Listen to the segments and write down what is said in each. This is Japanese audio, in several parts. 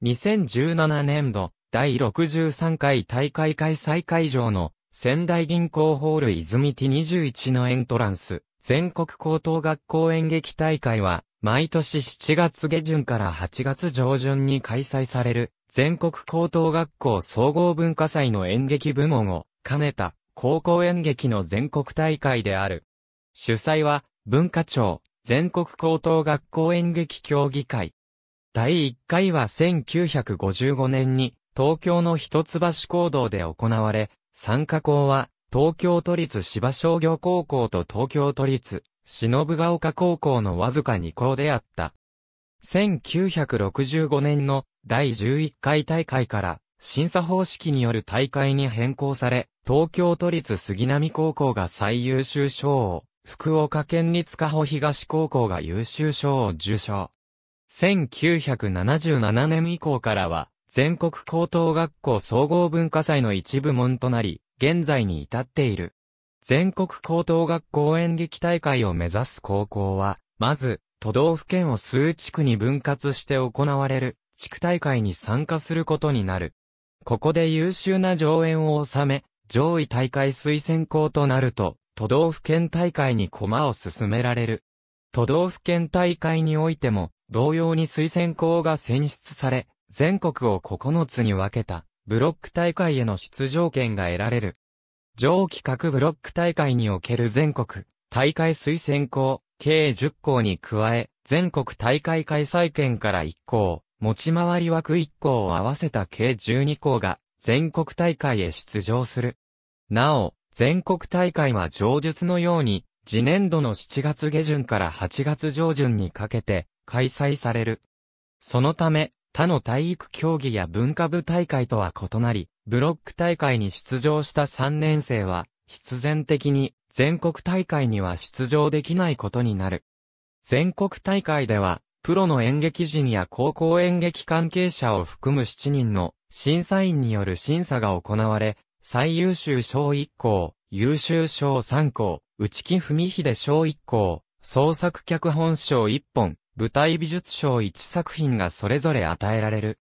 2017年度、第63回大会開催会場の仙台銀行ホール泉 t 21のエントランス、全国高等学校演劇大会は、毎年7月下旬から8月上旬に開催される、全国高等学校総合文化祭の演劇部門を兼ねた高校演劇の全国大会である。主催は文化庁全国高等学校演劇協議会第1回は1955年に東京の一橋講堂で行われ、参加校は東京都立芝商業高校と東京都立忍ヶ丘高校のわずか2校であった。1965年の第11回大会から審査方式による大会に変更され、東京都立杉並高校が最優秀賞を、福岡県立加保東高校が優秀賞を受賞。1977年以降からは、全国高等学校総合文化祭の一部門となり、現在に至っている。全国高等学校演劇大会を目指す高校は、まず、都道府県を数地区に分割して行われる、地区大会に参加することになる。ここで優秀な上演を収め、上位大会推薦校となると、都道府県大会に駒を進められる。都道府県大会においても、同様に推薦校が選出され、全国を9つに分けた、ブロック大会への出場権が得られる。上記各ブロック大会における全国、大会推薦校、計10校に加え、全国大会開催権から1校、持ち回り枠1校を合わせた計12校が、全国大会へ出場する。なお、全国大会は上述のように、次年度の7月下旬から8月上旬にかけて開催される。そのため、他の体育競技や文化部大会とは異なり、ブロック大会に出場した3年生は、必然的に全国大会には出場できないことになる。全国大会では、プロの演劇人や高校演劇関係者を含む7人の審査員による審査が行われ、最優秀賞1校、優秀賞3校、内木文秀賞1校、創作脚本賞1本、舞台美術賞1作品がそれぞれ与えられる。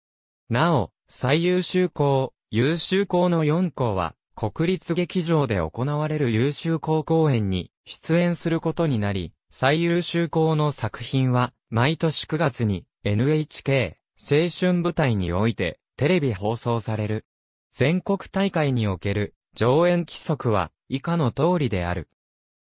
なお、最優秀校、優秀校の4校は、国立劇場で行われる優秀校公演に出演することになり、最優秀校の作品は、毎年9月に NHK 青春舞台においてテレビ放送される。全国大会における上演規則は以下の通りである。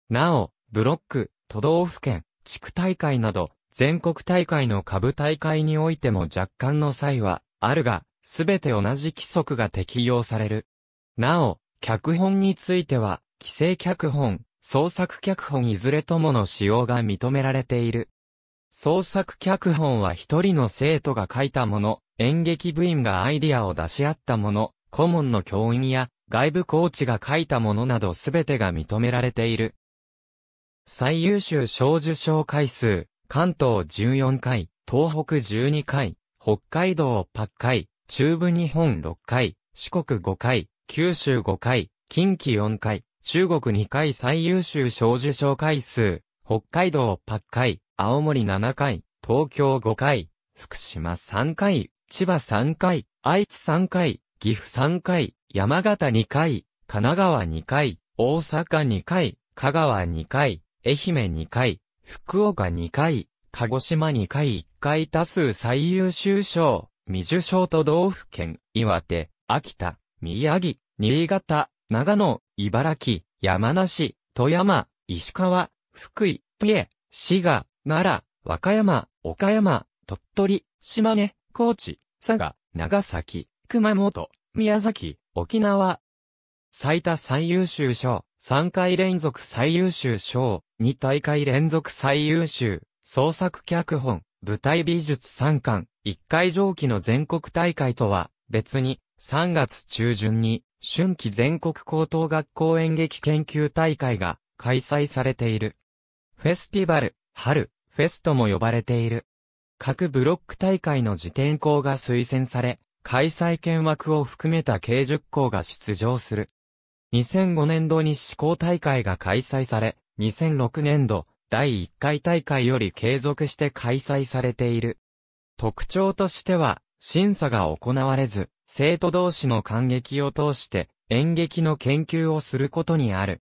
なお、ブロック、都道府県、地区大会など、全国大会の下部大会においても若干の際は、あるが、すべて同じ規則が適用される。なお、脚本については、規制脚本、創作脚本いずれともの使用が認められている。創作脚本は一人の生徒が書いたもの、演劇部員がアイディアを出し合ったもの、顧問の教員や外部コーチが書いたものなどすべてが認められている。最優秀賞受賞回数、関東14回、東北12回、北海道8回、中部日本6回、四国5回、九州5回、近畿4回、中国2回最優秀賞受賞回数、北海道8回、青森7回、東京5回、福島3回、千葉3回、愛知3回、岐阜3回、山形2回、神奈川2回、大阪2回、香川2回、愛媛2回、福岡2回、鹿児島2回1回多数最優秀賞、未受賞都道府県、岩手、秋田、宮城、新潟、長野、茨城、山梨、富山、石川、福井、三重、滋賀、奈良、和歌山、岡山、鳥取、島根、高知、佐賀、長崎、熊本、宮崎、沖縄。最多最優秀賞、3回連続最優秀賞、2大会連続最優秀、創作脚本、舞台美術3巻、1回上記の全国大会とは、別に、3月中旬に、春季全国高等学校演劇研究大会が開催されている。フェスティバル、春、フェスとも呼ばれている。各ブロック大会の自転校が推薦され、開催権枠を含めた計10校が出場する。2005年度に試行大会が開催され、2006年度、第1回大会より継続して開催されている。特徴としては、審査が行われず、生徒同士の感激を通して演劇の研究をすることにある。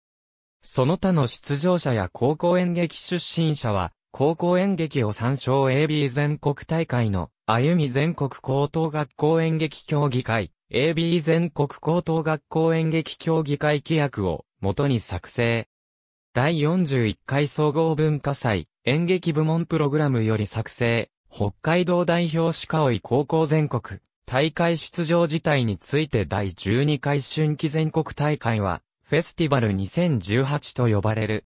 その他の出場者や高校演劇出身者は、高校演劇を参照 AB 全国大会の、歩み全国高等学校演劇協議会、AB 全国高等学校演劇協議会規約を元に作成。第41回総合文化祭演劇部門プログラムより作成。北海道代表鹿追高校全国大会出場事態について第12回春季全国大会はフェスティバル2018と呼ばれる。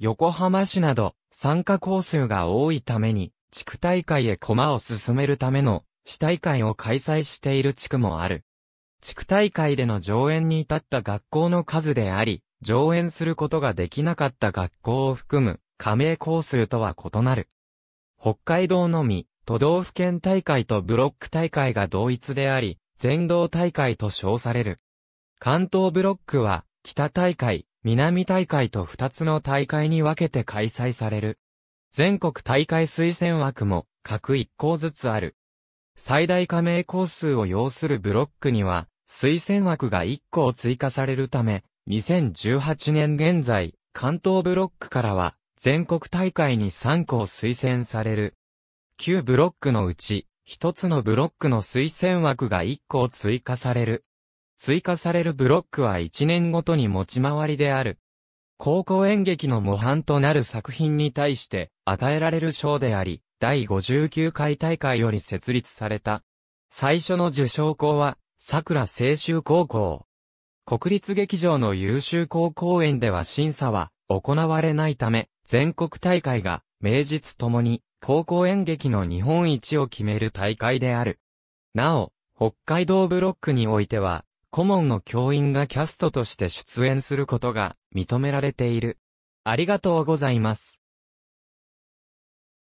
横浜市など参加校数が多いために地区大会へ駒を進めるための市大会を開催している地区もある。地区大会での上演に至った学校の数であり、上演することができなかった学校を含む加盟校数とは異なる。北海道のみ、都道府県大会とブロック大会が同一であり、全道大会と称される。関東ブロックは、北大会、南大会と2つの大会に分けて開催される。全国大会推薦枠も各1校ずつある。最大加盟校数を要するブロックには、推薦枠が1個を追加されるため、2018年現在、関東ブロックからは、全国大会に3校推薦される。9ブロックのうち、1つのブロックの推薦枠が1校追加される。追加されるブロックは1年ごとに持ち回りである。高校演劇の模範となる作品に対して与えられる賞であり、第59回大会より設立された。最初の受賞校は、桜清州高校。国立劇場の優秀高校園では審査は行われないため、全国大会が名実ともに高校演劇の日本一を決める大会である。なお、北海道ブロックにおいては、顧問の教員がキャストとして出演することが認められている。ありがとうございます。